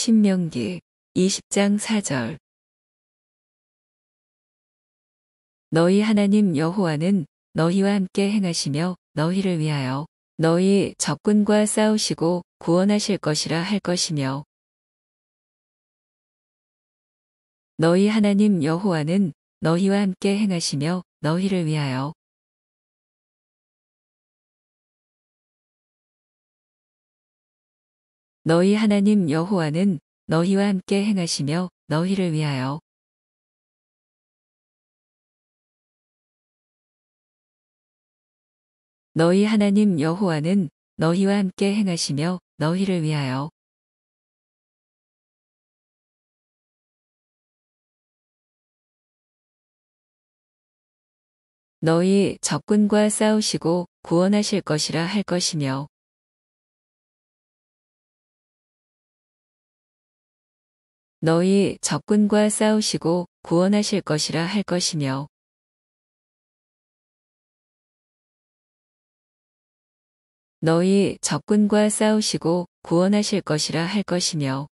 신명기 20장 4절 너희 하나님 여호와는 너희와 함께 행하시며 너희를 위하여 너희 적군과 싸우시고 구원하실 것이라 할 것이며 너희 하나님 여호와는 너희와 함께 행하시며 너희를 위하여 너희 하나님 여호와는 너희와 함께 행하시며 너희를 위하여 너희 하나님 여호와는 너희와 함께 행하시며 너희를 위하여 너희 적군과 싸우시고 구원하실 것이라 할 것이며 너희 적군과 싸우시고 구원하실 것이라 할 것이며 너희 적군과 싸우시고 구원하실 것이라 할 것이며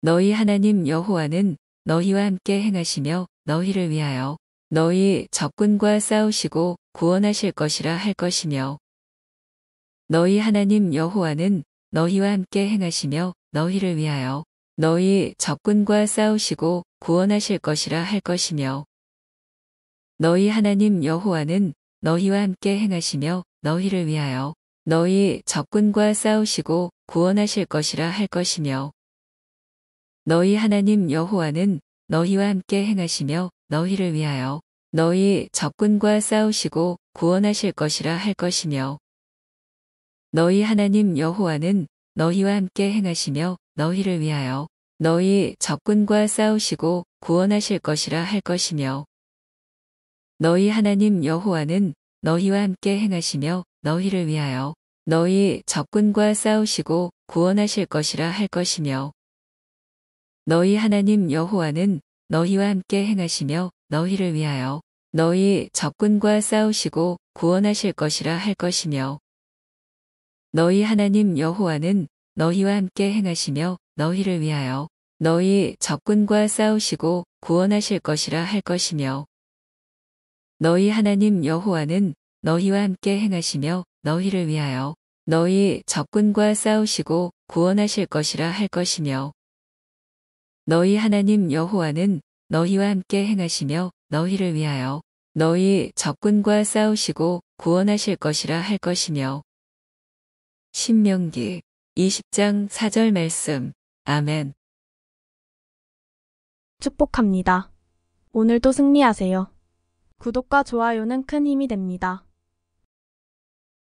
너희 하나님 여호와는 너희와 함께 행하시며 너희를 위하여 너희 적군과 싸우시고 구원하실 것이라 할 것이며 너희 하나님 여호와는 너희와 함께 행하시며 너희를 위하여 너희 적군과 싸우시고 구원하실 것이라 할 것이며 너희 하나님 여호와는 너희와 함께 행하시며 너희를 위하여 너희 적군과 싸우시고 구원하실 것이라 할 것이며 너희 하나님 여호와는 너희와 함께 행하시며 너희를 위하여 너희 적군과 싸우시고 구원하실 것이라 할 것이며 너희 하나님 여호와는 너희와 함께 행하시며 너희를 위하여 너희 적군과 싸우시고 구원하실 것이라 할 것이며 너희 하나님 여호와는 너희와 함께 행하시며 너희를 위하여 너희 적군과 싸우시고 구원하실 것이라 할 것이며 너희 하나님 여호와는 너희와 함께 행하시며 너희를 위하여 너희 적군과 싸우시고 구원하실 것이라 할 것이며 너희 하나님 여호와는 너희와 함께 행하시며 너희를 위하여 너희 적군과 싸우시고 구원하실 것이라 할 것이며 너희 하나님 여호와는 너희와 함께 행하시며 너희를 위하여 너희 적군과 싸우시고 구원하실 것이라 할 것이며 너희 하나님 여호와는 너희와 함께 행하시며 너희를 위하여 너희 적군과 싸우시고 구원하실 것이라 할 것이며 신명기 20장 4절 말씀. 아멘. 축복합니다. 오늘도 승리하세요. 구독과 좋아요는 큰 힘이 됩니다.